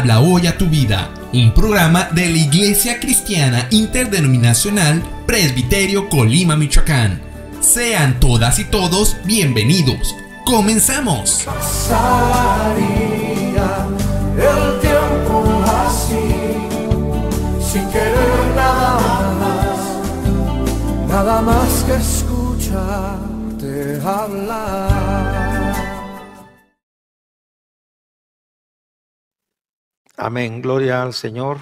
Habla hoy a tu vida, un programa de la Iglesia Cristiana Interdenominacional Presbiterio Colima, Michoacán. Sean todas y todos bienvenidos. ¡Comenzamos! el tiempo así, sin nada más, nada más que escucharte hablar. Amén, gloria al Señor.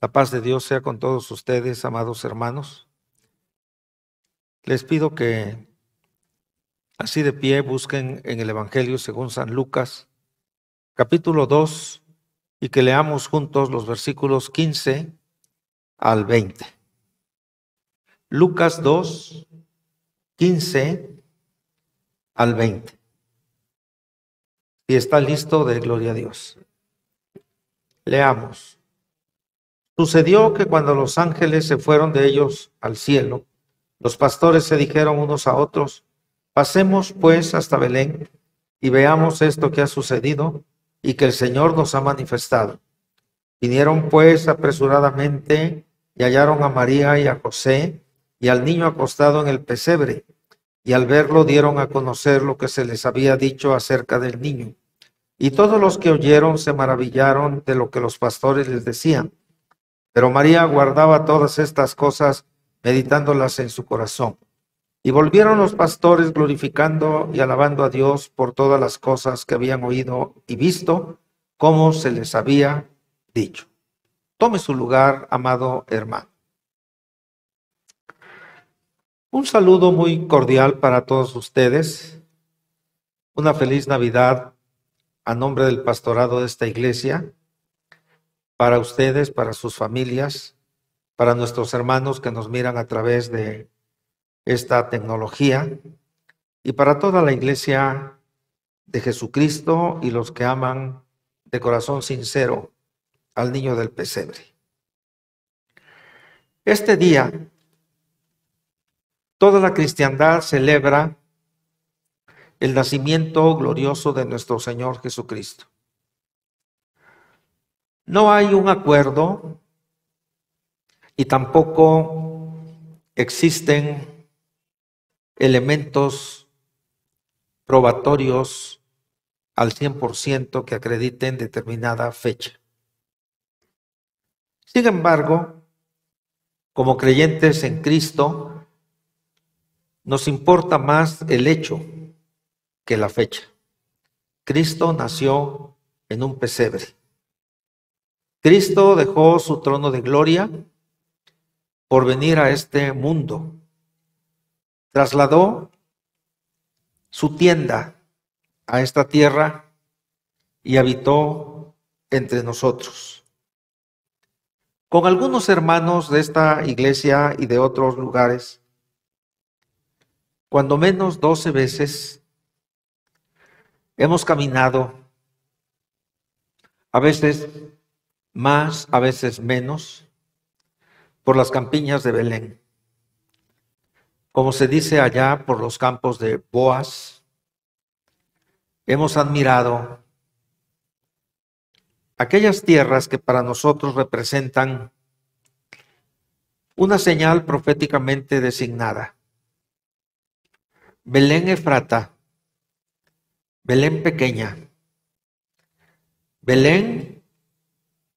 La paz de Dios sea con todos ustedes, amados hermanos. Les pido que así de pie busquen en el Evangelio según San Lucas, capítulo 2, y que leamos juntos los versículos 15 al 20. Lucas 2, 15 al 20. Y está listo de gloria a Dios. Leamos. Sucedió que cuando los ángeles se fueron de ellos al cielo, los pastores se dijeron unos a otros, pasemos pues hasta Belén y veamos esto que ha sucedido y que el Señor nos ha manifestado. Vinieron pues apresuradamente y hallaron a María y a José y al niño acostado en el pesebre, y al verlo dieron a conocer lo que se les había dicho acerca del niño. Y todos los que oyeron se maravillaron de lo que los pastores les decían. Pero María guardaba todas estas cosas, meditándolas en su corazón. Y volvieron los pastores glorificando y alabando a Dios por todas las cosas que habían oído y visto, como se les había dicho. Tome su lugar, amado hermano. Un saludo muy cordial para todos ustedes. Una feliz Navidad a nombre del pastorado de esta iglesia, para ustedes, para sus familias, para nuestros hermanos que nos miran a través de esta tecnología y para toda la iglesia de Jesucristo y los que aman de corazón sincero al niño del pesebre. Este día, toda la cristiandad celebra el nacimiento glorioso de nuestro Señor Jesucristo. No hay un acuerdo y tampoco existen elementos probatorios al 100% que acrediten determinada fecha. Sin embargo, como creyentes en Cristo, nos importa más el hecho que la fecha. Cristo nació en un pesebre. Cristo dejó su trono de gloria por venir a este mundo. Trasladó su tienda a esta tierra y habitó entre nosotros. Con algunos hermanos de esta iglesia y de otros lugares, cuando menos doce veces Hemos caminado a veces más, a veces menos, por las campiñas de Belén. Como se dice allá por los campos de Boas, hemos admirado aquellas tierras que para nosotros representan una señal proféticamente designada. Belén Efrata Belén pequeña. Belén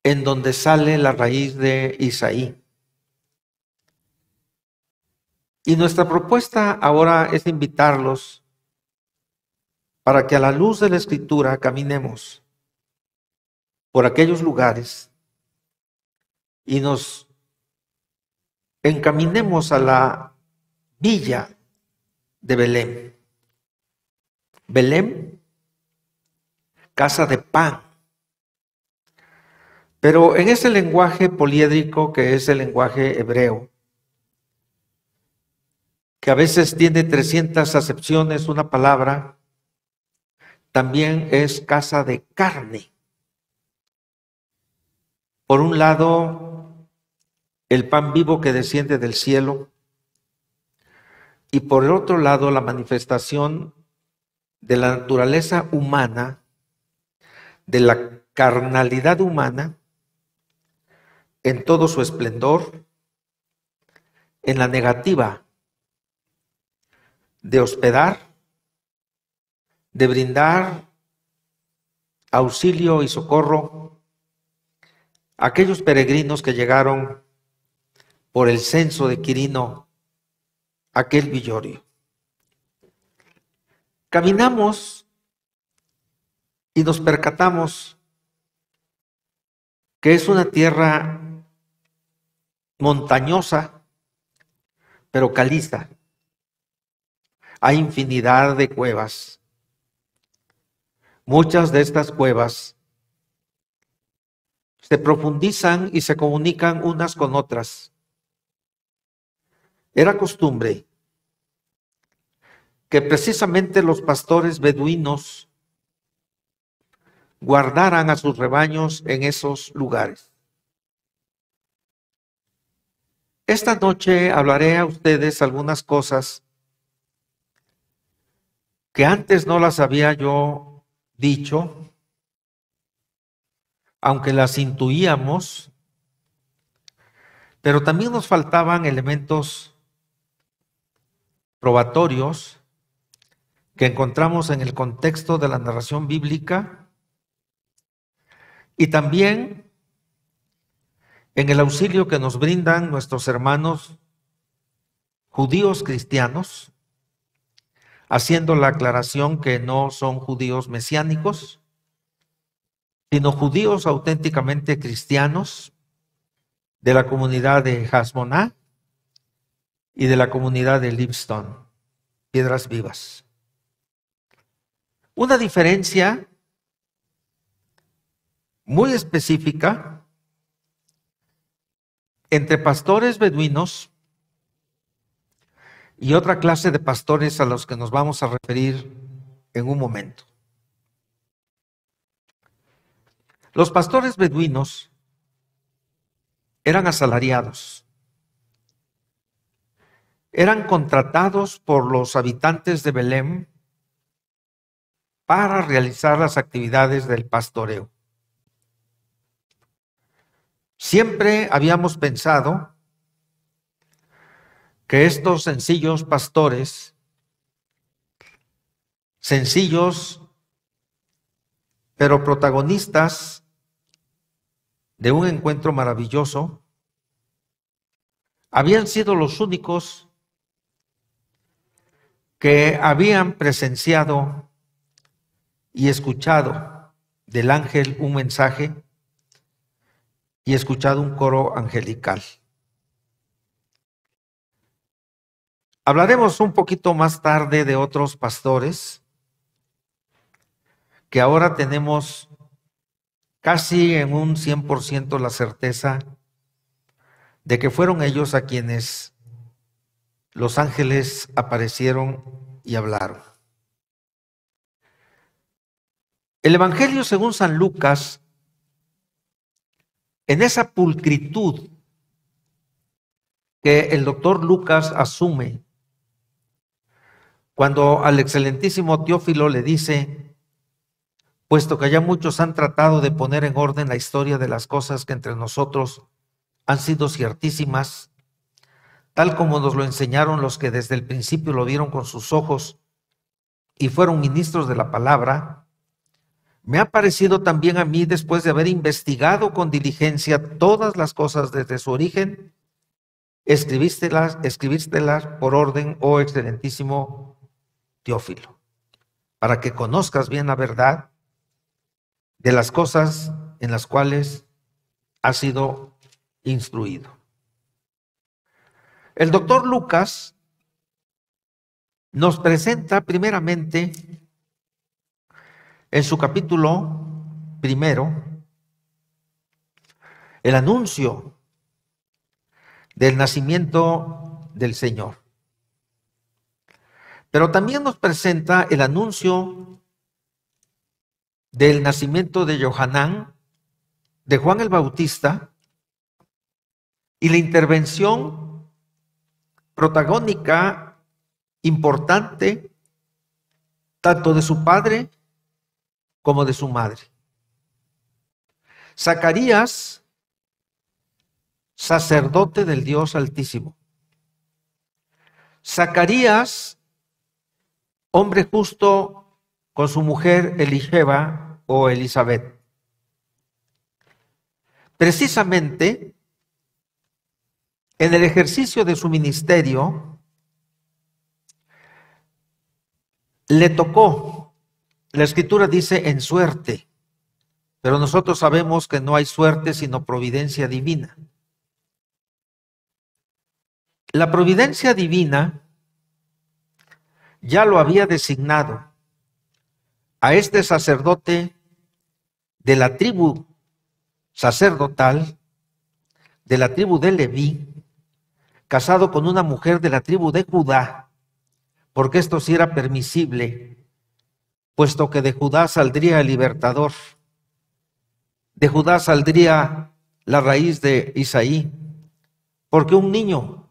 en donde sale la raíz de Isaí. Y nuestra propuesta ahora es invitarlos para que a la luz de la escritura caminemos por aquellos lugares y nos encaminemos a la villa de Belén. Belén casa de pan. Pero en ese lenguaje poliédrico que es el lenguaje hebreo, que a veces tiene 300 acepciones, una palabra, también es casa de carne. Por un lado, el pan vivo que desciende del cielo, y por el otro lado, la manifestación de la naturaleza humana de la carnalidad humana en todo su esplendor, en la negativa de hospedar, de brindar auxilio y socorro a aquellos peregrinos que llegaron por el censo de Quirino, aquel villorio. Caminamos y nos percatamos que es una tierra montañosa, pero caliza. Hay infinidad de cuevas. Muchas de estas cuevas se profundizan y se comunican unas con otras. Era costumbre que precisamente los pastores beduinos guardaran a sus rebaños en esos lugares. Esta noche hablaré a ustedes algunas cosas que antes no las había yo dicho, aunque las intuíamos, pero también nos faltaban elementos probatorios que encontramos en el contexto de la narración bíblica y también en el auxilio que nos brindan nuestros hermanos judíos cristianos, haciendo la aclaración que no son judíos mesiánicos, sino judíos auténticamente cristianos de la comunidad de Hasmoná y de la comunidad de Livingstone, Piedras Vivas. Una diferencia muy específica entre pastores beduinos y otra clase de pastores a los que nos vamos a referir en un momento. Los pastores beduinos eran asalariados, eran contratados por los habitantes de Belén para realizar las actividades del pastoreo. Siempre habíamos pensado que estos sencillos pastores, sencillos pero protagonistas de un encuentro maravilloso, habían sido los únicos que habían presenciado y escuchado del ángel un mensaje y escuchado un coro angelical. Hablaremos un poquito más tarde de otros pastores que ahora tenemos casi en un 100% la certeza de que fueron ellos a quienes los ángeles aparecieron y hablaron. El Evangelio según San Lucas en esa pulcritud que el doctor Lucas asume, cuando al excelentísimo Teófilo le dice, puesto que ya muchos han tratado de poner en orden la historia de las cosas que entre nosotros han sido ciertísimas, tal como nos lo enseñaron los que desde el principio lo vieron con sus ojos y fueron ministros de la palabra, me ha parecido también a mí, después de haber investigado con diligencia todas las cosas desde su origen, escribístelas, por orden, oh excelentísimo Teófilo, para que conozcas bien la verdad de las cosas en las cuales has sido instruido. El doctor Lucas nos presenta primeramente en su capítulo primero, el anuncio del nacimiento del Señor. Pero también nos presenta el anuncio del nacimiento de Johanán, de Juan el Bautista, y la intervención protagónica importante tanto de su padre como de su madre. Zacarías, sacerdote del Dios Altísimo. Zacarías, hombre justo con su mujer Eligeba o Elizabeth. Precisamente, en el ejercicio de su ministerio, le tocó la escritura dice en suerte, pero nosotros sabemos que no hay suerte sino providencia divina. La providencia divina ya lo había designado a este sacerdote de la tribu sacerdotal, de la tribu de Leví, casado con una mujer de la tribu de Judá, porque esto sí era permisible puesto que de Judá saldría el libertador, de Judá saldría la raíz de Isaí, porque un niño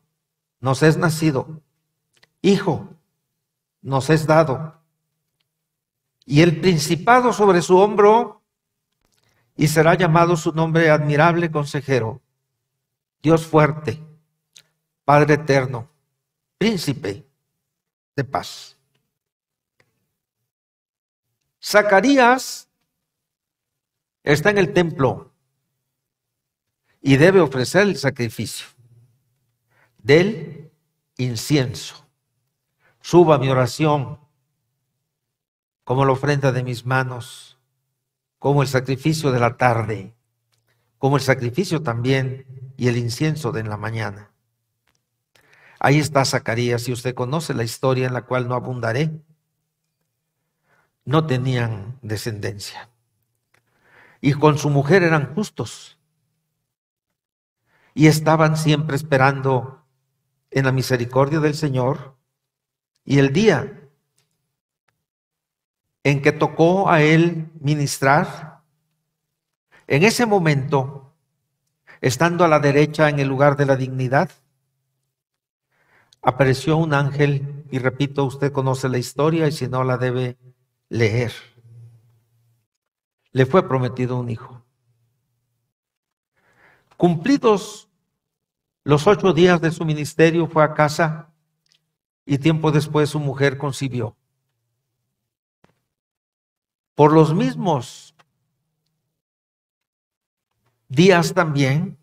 nos es nacido, hijo nos es dado, y el principado sobre su hombro, y será llamado su nombre admirable consejero, Dios fuerte, Padre eterno, príncipe de paz. Zacarías está en el templo y debe ofrecer el sacrificio del incienso. Suba mi oración como la ofrenda de mis manos, como el sacrificio de la tarde, como el sacrificio también y el incienso de la mañana. Ahí está Zacarías y usted conoce la historia en la cual no abundaré, no tenían descendencia. Y con su mujer eran justos. Y estaban siempre esperando en la misericordia del Señor. Y el día en que tocó a él ministrar, en ese momento, estando a la derecha en el lugar de la dignidad, apareció un ángel, y repito, usted conoce la historia y si no la debe leer. Le fue prometido un hijo. Cumplidos los ocho días de su ministerio, fue a casa y tiempo después su mujer concibió. Por los mismos días también,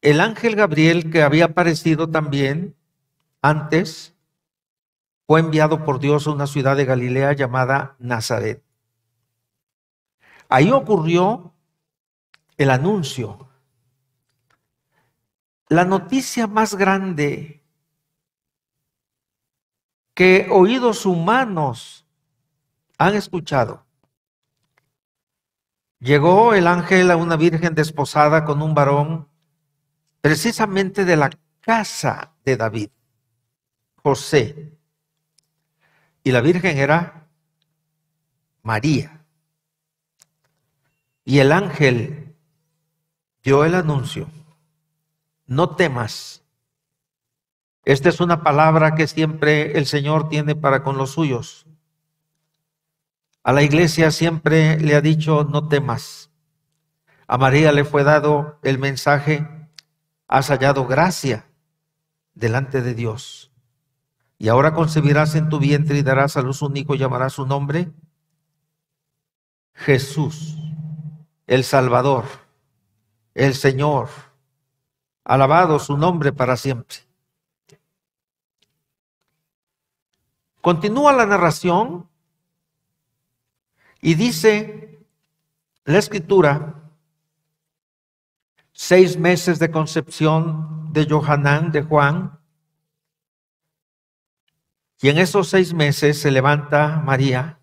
el ángel Gabriel, que había aparecido también antes, fue enviado por Dios a una ciudad de Galilea llamada Nazaret. Ahí ocurrió el anuncio. La noticia más grande que oídos humanos han escuchado. Llegó el ángel a una virgen desposada con un varón, precisamente de la casa de David, José, y la Virgen era María. Y el ángel dio el anuncio, no temas. Esta es una palabra que siempre el Señor tiene para con los suyos. A la iglesia siempre le ha dicho, no temas. A María le fue dado el mensaje, has hallado gracia delante de Dios. Y ahora concebirás en tu vientre y darás a luz un hijo y llamarás su nombre Jesús, el Salvador, el Señor. Alabado su nombre para siempre. Continúa la narración y dice la escritura, seis meses de concepción de Johanán, de Juan, y en esos seis meses se levanta María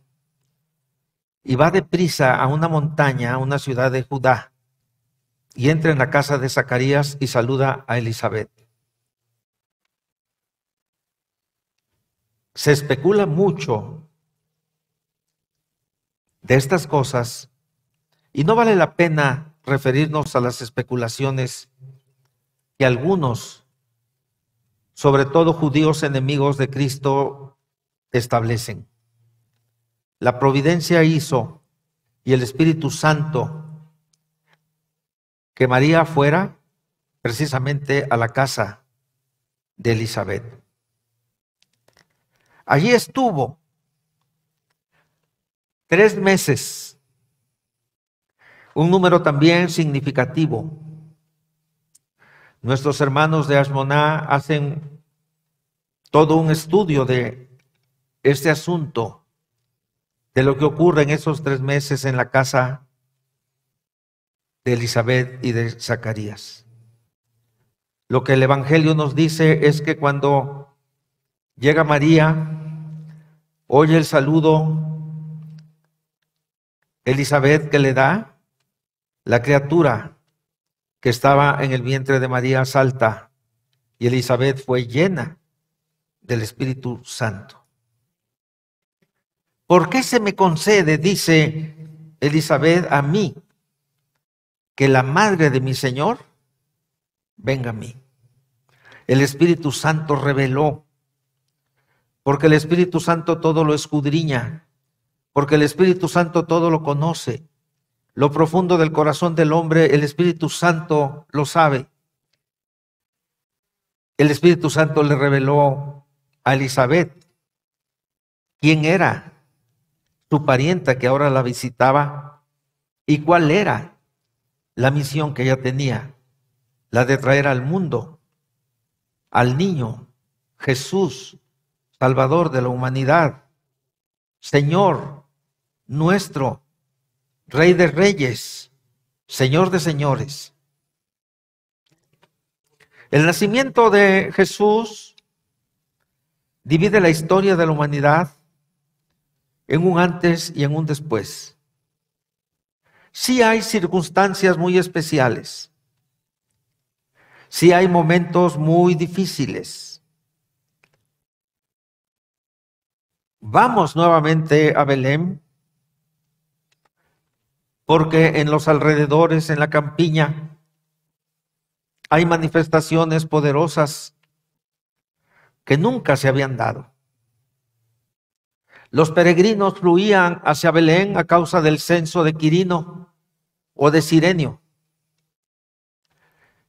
y va deprisa a una montaña, a una ciudad de Judá, y entra en la casa de Zacarías y saluda a Elizabeth. Se especula mucho de estas cosas y no vale la pena referirnos a las especulaciones que algunos sobre todo judíos enemigos de Cristo, establecen. La providencia hizo y el Espíritu Santo que María fuera precisamente a la casa de Elizabeth. Allí estuvo tres meses, un número también significativo. Nuestros hermanos de Asmoná hacen todo un estudio de este asunto, de lo que ocurre en esos tres meses en la casa de Elizabeth y de Zacarías. Lo que el Evangelio nos dice es que cuando llega María, oye el saludo Elizabeth que le da la criatura que estaba en el vientre de María salta y Elizabeth fue llena del Espíritu Santo. ¿Por qué se me concede, dice Elizabeth, a mí, que la madre de mi Señor venga a mí? El Espíritu Santo reveló, porque el Espíritu Santo todo lo escudriña, porque el Espíritu Santo todo lo conoce, lo profundo del corazón del hombre, el Espíritu Santo lo sabe. El Espíritu Santo le reveló a Elizabeth quién era su parienta que ahora la visitaba y cuál era la misión que ella tenía, la de traer al mundo, al niño, Jesús, Salvador de la humanidad, Señor nuestro, Rey de reyes, Señor de señores. El nacimiento de Jesús divide la historia de la humanidad en un antes y en un después. Sí hay circunstancias muy especiales. Sí hay momentos muy difíciles. Vamos nuevamente a Belén porque en los alrededores, en la campiña, hay manifestaciones poderosas que nunca se habían dado. Los peregrinos fluían hacia Belén a causa del censo de Quirino o de Sirenio.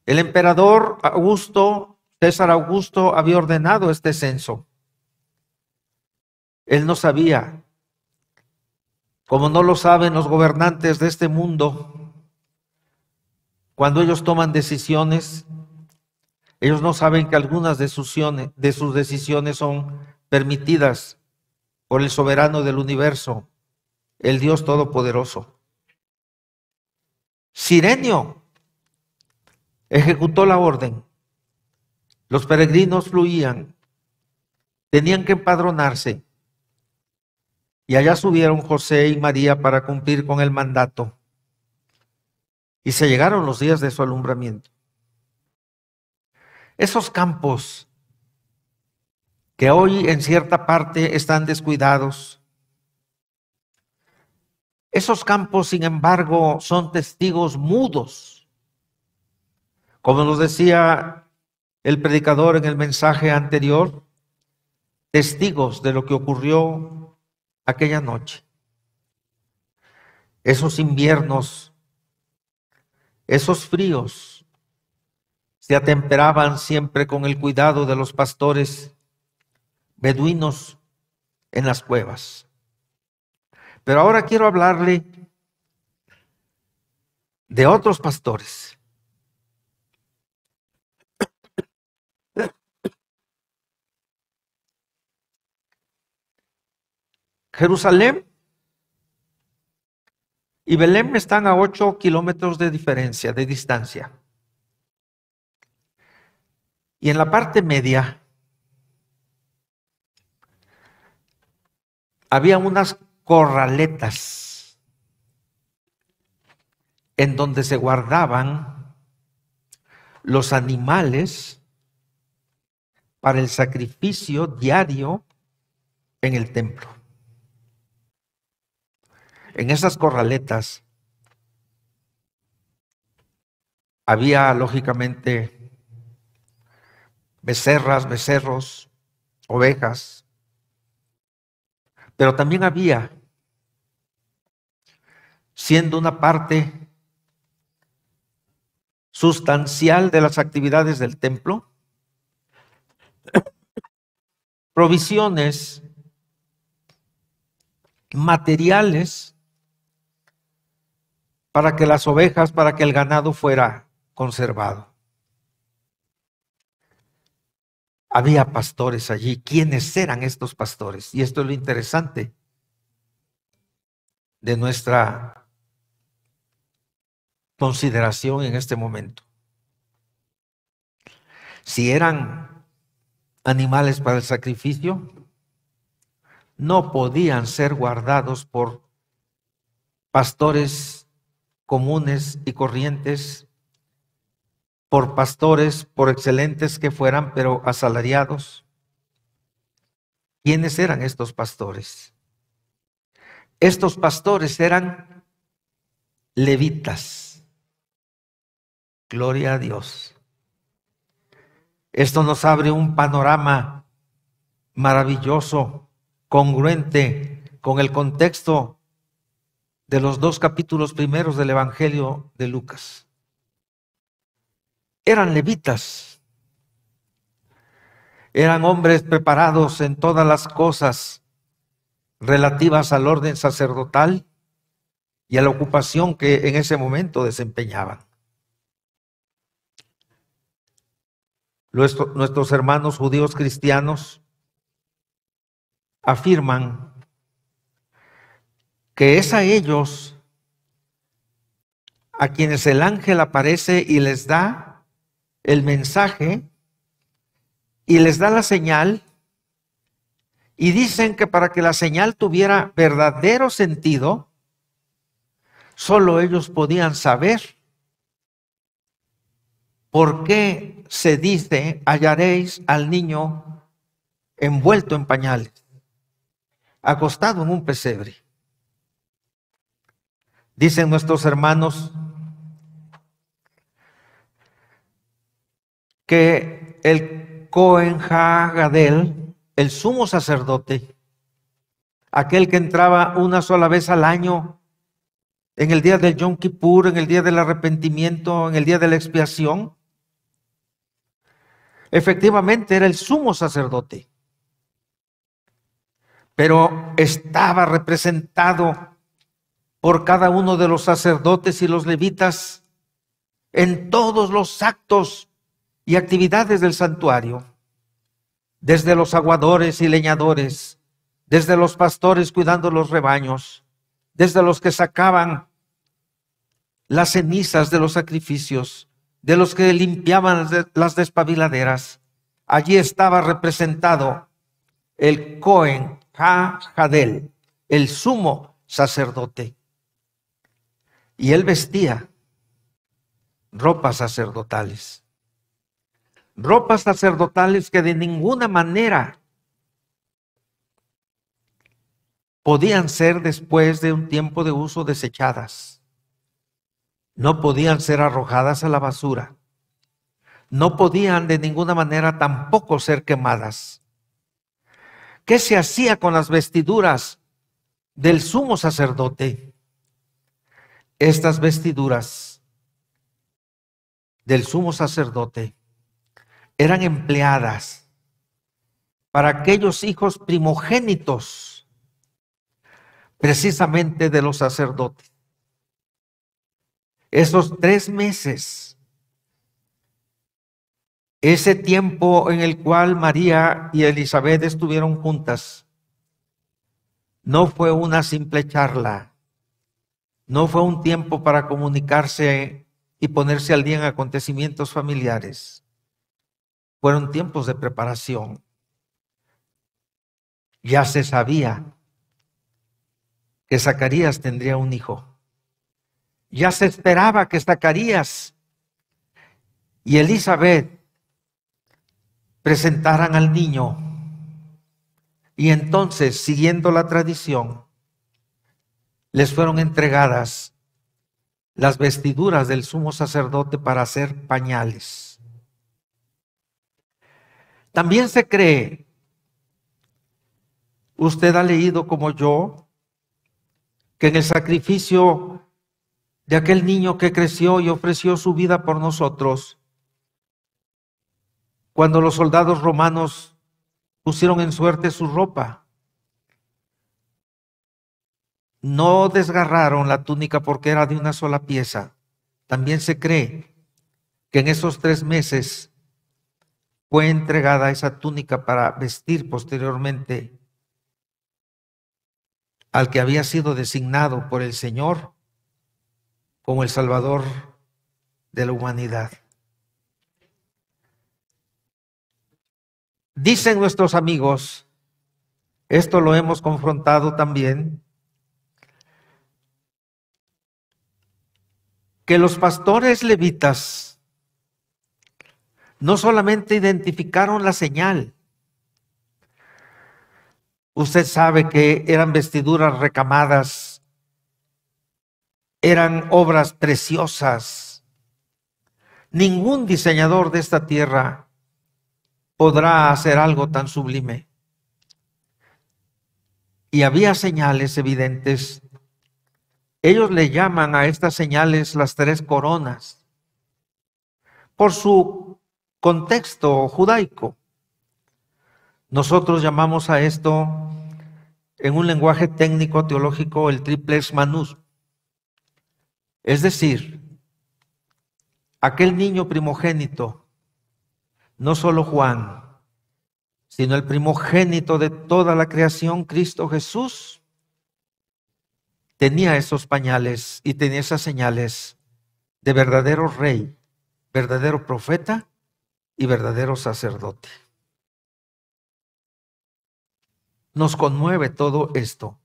El emperador Augusto, César Augusto, había ordenado este censo. Él no sabía como no lo saben los gobernantes de este mundo, cuando ellos toman decisiones, ellos no saben que algunas de sus, decisiones son permitidas por el soberano del universo, el Dios Todopoderoso. Sirenio ejecutó la orden. Los peregrinos fluían, tenían que empadronarse. Y allá subieron José y María para cumplir con el mandato. Y se llegaron los días de su alumbramiento. Esos campos que hoy en cierta parte están descuidados, esos campos, sin embargo, son testigos mudos. Como nos decía el predicador en el mensaje anterior, testigos de lo que ocurrió aquella noche. Esos inviernos, esos fríos, se atemperaban siempre con el cuidado de los pastores beduinos en las cuevas. Pero ahora quiero hablarle de otros pastores Jerusalén y Belén están a ocho kilómetros de diferencia, de distancia. Y en la parte media había unas corraletas en donde se guardaban los animales para el sacrificio diario en el templo. En esas corraletas había lógicamente becerras, becerros, ovejas, pero también había, siendo una parte sustancial de las actividades del templo, provisiones materiales para que las ovejas, para que el ganado fuera conservado. Había pastores allí. ¿Quiénes eran estos pastores? Y esto es lo interesante de nuestra consideración en este momento. Si eran animales para el sacrificio, no podían ser guardados por pastores comunes y corrientes, por pastores, por excelentes que fueran, pero asalariados. ¿Quiénes eran estos pastores? Estos pastores eran levitas. Gloria a Dios. Esto nos abre un panorama maravilloso, congruente con el contexto de los dos capítulos primeros del Evangelio de Lucas. Eran levitas, eran hombres preparados en todas las cosas relativas al orden sacerdotal y a la ocupación que en ese momento desempeñaban. Nuestros hermanos judíos cristianos afirman que es a ellos a quienes el ángel aparece y les da el mensaje y les da la señal y dicen que para que la señal tuviera verdadero sentido, solo ellos podían saber por qué se dice hallaréis al niño envuelto en pañales, acostado en un pesebre. Dicen nuestros hermanos que el Cohen Gadel, el sumo sacerdote, aquel que entraba una sola vez al año, en el día del Yom Kippur, en el día del arrepentimiento, en el día de la expiación, efectivamente era el sumo sacerdote, pero estaba representado por cada uno de los sacerdotes y los levitas en todos los actos y actividades del santuario, desde los aguadores y leñadores, desde los pastores cuidando los rebaños, desde los que sacaban las cenizas de los sacrificios, de los que limpiaban las despabiladeras. Allí estaba representado el Cohen Ha Hadel, el sumo sacerdote y él vestía ropas sacerdotales. Ropas sacerdotales que de ninguna manera podían ser después de un tiempo de uso desechadas. No podían ser arrojadas a la basura. No podían de ninguna manera tampoco ser quemadas. ¿Qué se hacía con las vestiduras del sumo sacerdote? estas vestiduras del sumo sacerdote eran empleadas para aquellos hijos primogénitos, precisamente de los sacerdotes. Esos tres meses, ese tiempo en el cual María y Elizabeth estuvieron juntas, no fue una simple charla no fue un tiempo para comunicarse y ponerse al día en acontecimientos familiares. Fueron tiempos de preparación. Ya se sabía que Zacarías tendría un hijo. Ya se esperaba que Zacarías y Elizabeth presentaran al niño. Y entonces, siguiendo la tradición, les fueron entregadas las vestiduras del sumo sacerdote para hacer pañales. También se cree, usted ha leído como yo, que en el sacrificio de aquel niño que creció y ofreció su vida por nosotros, cuando los soldados romanos pusieron en suerte su ropa, no desgarraron la túnica porque era de una sola pieza. También se cree que en esos tres meses fue entregada esa túnica para vestir posteriormente al que había sido designado por el Señor como el Salvador de la humanidad. Dicen nuestros amigos, esto lo hemos confrontado también, los pastores levitas no solamente identificaron la señal, usted sabe que eran vestiduras recamadas, eran obras preciosas. Ningún diseñador de esta tierra podrá hacer algo tan sublime. Y había señales evidentes ellos le llaman a estas señales las tres coronas por su contexto judaico. Nosotros llamamos a esto, en un lenguaje técnico teológico, el triplex manus. Es decir, aquel niño primogénito, no solo Juan, sino el primogénito de toda la creación, Cristo Jesús, tenía esos pañales y tenía esas señales de verdadero rey, verdadero profeta y verdadero sacerdote. Nos conmueve todo esto.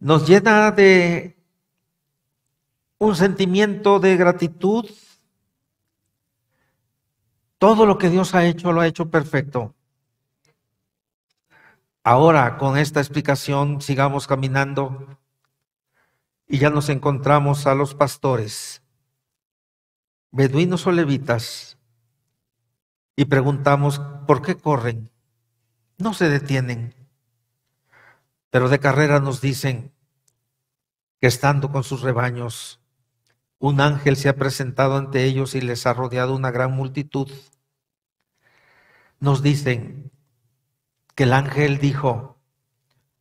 Nos llena de un sentimiento de gratitud. Todo lo que Dios ha hecho lo ha hecho perfecto. Ahora, con esta explicación, sigamos caminando y ya nos encontramos a los pastores, beduinos o levitas, y preguntamos, ¿por qué corren? No se detienen, pero de carrera nos dicen que estando con sus rebaños, un ángel se ha presentado ante ellos y les ha rodeado una gran multitud. Nos dicen, que el ángel dijo,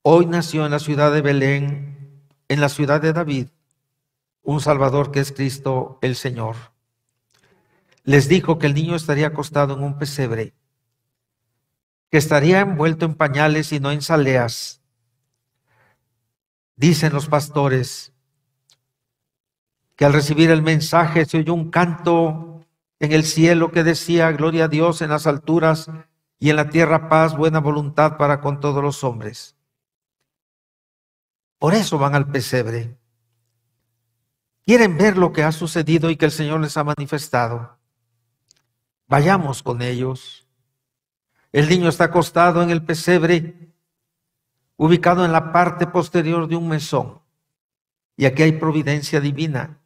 hoy nació en la ciudad de Belén, en la ciudad de David, un Salvador que es Cristo el Señor. Les dijo que el niño estaría acostado en un pesebre, que estaría envuelto en pañales y no en saleas. Dicen los pastores que al recibir el mensaje se oyó un canto en el cielo que decía, Gloria a Dios en las alturas y en la tierra paz, buena voluntad para con todos los hombres. Por eso van al pesebre. Quieren ver lo que ha sucedido y que el Señor les ha manifestado. Vayamos con ellos. El niño está acostado en el pesebre, ubicado en la parte posterior de un mesón. Y aquí hay providencia divina,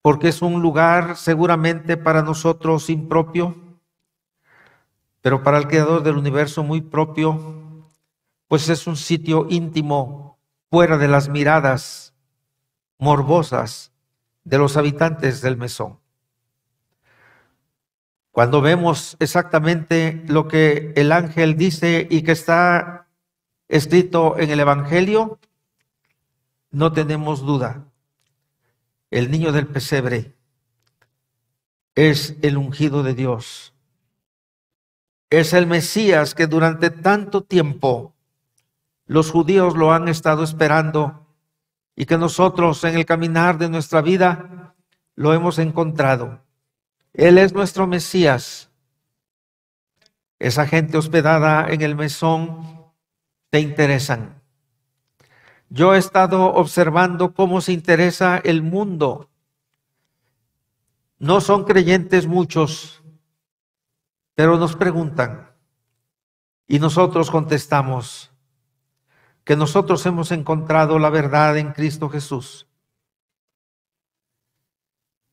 porque es un lugar seguramente para nosotros impropio, pero para el creador del universo muy propio, pues es un sitio íntimo, fuera de las miradas morbosas de los habitantes del mesón. Cuando vemos exactamente lo que el ángel dice y que está escrito en el Evangelio, no tenemos duda. El niño del pesebre es el ungido de Dios es el Mesías que durante tanto tiempo los judíos lo han estado esperando y que nosotros en el caminar de nuestra vida lo hemos encontrado. Él es nuestro Mesías. Esa gente hospedada en el mesón te interesan. Yo he estado observando cómo se interesa el mundo. No son creyentes muchos, pero nos preguntan y nosotros contestamos que nosotros hemos encontrado la verdad en Cristo Jesús.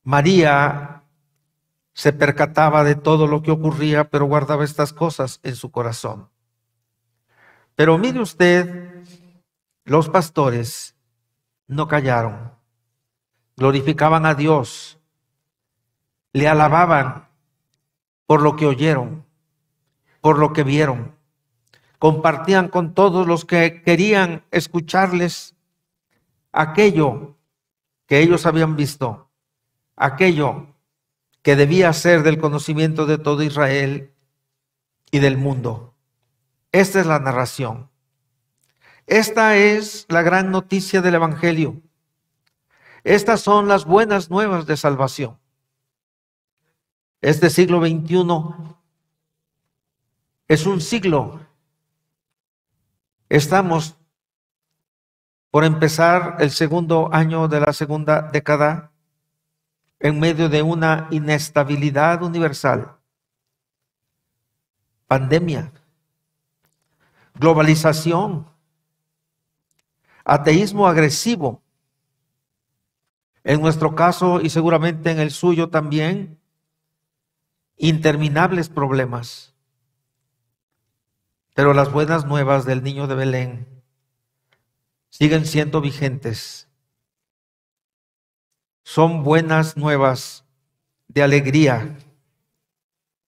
María se percataba de todo lo que ocurría, pero guardaba estas cosas en su corazón. Pero mire usted, los pastores no callaron, glorificaban a Dios, le alababan por lo que oyeron, por lo que vieron. Compartían con todos los que querían escucharles aquello que ellos habían visto, aquello que debía ser del conocimiento de todo Israel y del mundo. Esta es la narración. Esta es la gran noticia del Evangelio. Estas son las buenas nuevas de salvación. Este siglo XXI es un siglo. Estamos por empezar el segundo año de la segunda década en medio de una inestabilidad universal, pandemia, globalización, ateísmo agresivo, en nuestro caso y seguramente en el suyo también, interminables problemas. Pero las buenas nuevas del niño de Belén siguen siendo vigentes. Son buenas nuevas de alegría,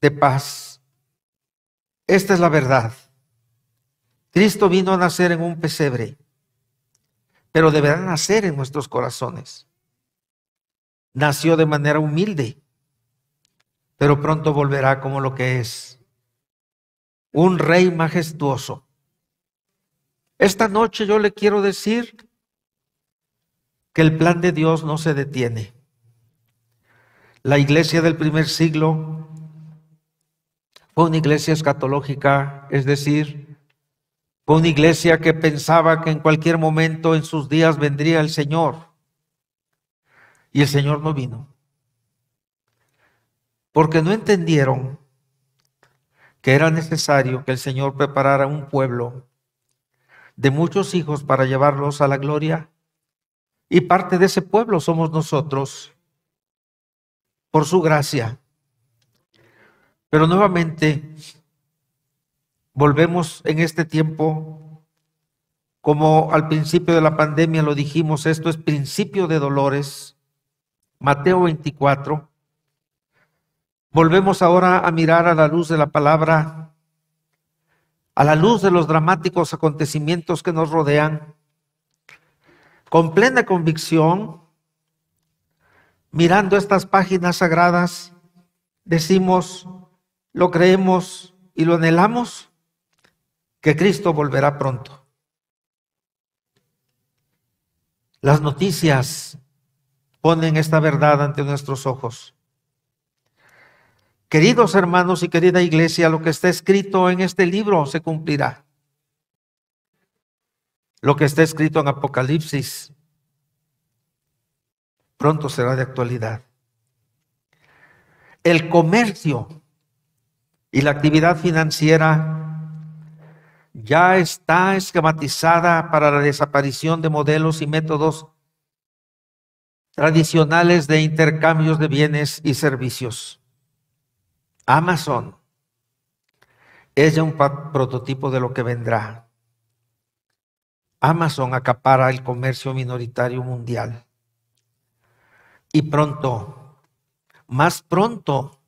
de paz. Esta es la verdad. Cristo vino a nacer en un pesebre, pero deberá nacer en nuestros corazones. Nació de manera humilde pero pronto volverá como lo que es, un rey majestuoso. Esta noche yo le quiero decir que el plan de Dios no se detiene. La iglesia del primer siglo fue una iglesia escatológica, es decir, fue una iglesia que pensaba que en cualquier momento en sus días vendría el Señor. Y el Señor no vino porque no entendieron que era necesario que el Señor preparara un pueblo de muchos hijos para llevarlos a la gloria. Y parte de ese pueblo somos nosotros, por su gracia. Pero nuevamente, volvemos en este tiempo, como al principio de la pandemia lo dijimos, esto es principio de dolores, Mateo 24, Volvemos ahora a mirar a la luz de la palabra, a la luz de los dramáticos acontecimientos que nos rodean, con plena convicción, mirando estas páginas sagradas, decimos, lo creemos y lo anhelamos, que Cristo volverá pronto. Las noticias ponen esta verdad ante nuestros ojos. Queridos hermanos y querida iglesia, lo que está escrito en este libro se cumplirá. Lo que está escrito en Apocalipsis pronto será de actualidad. El comercio y la actividad financiera ya está esquematizada para la desaparición de modelos y métodos tradicionales de intercambios de bienes y servicios. Amazon es ya un prototipo de lo que vendrá. Amazon acapara el comercio minoritario mundial. Y pronto, más pronto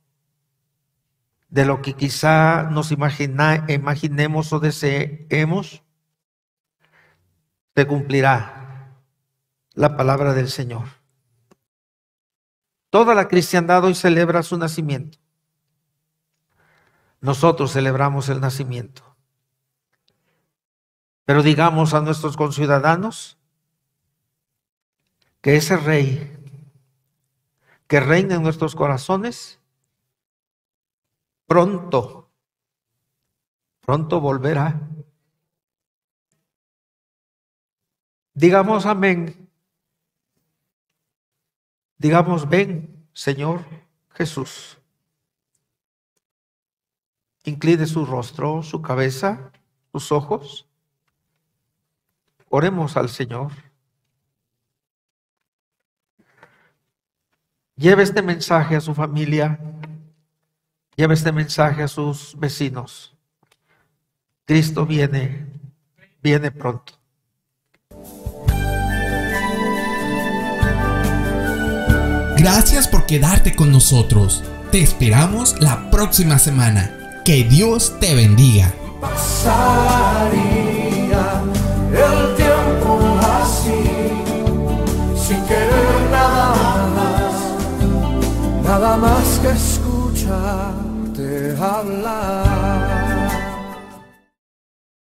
de lo que quizá nos imaginemos o deseemos, se cumplirá la palabra del Señor. Toda la cristiandad hoy celebra su nacimiento nosotros celebramos el nacimiento. Pero digamos a nuestros conciudadanos que ese rey que reina en nuestros corazones, pronto, pronto volverá. Digamos amén. Digamos, ven, Señor Jesús. Incline su rostro, su cabeza, sus ojos. Oremos al Señor. Lleve este mensaje a su familia. Lleve este mensaje a sus vecinos. Cristo viene, viene pronto. Gracias por quedarte con nosotros. Te esperamos la próxima semana. Que Dios te bendiga. Pasaría el tiempo así, sin querer nada más, nada más que escucharte hablar.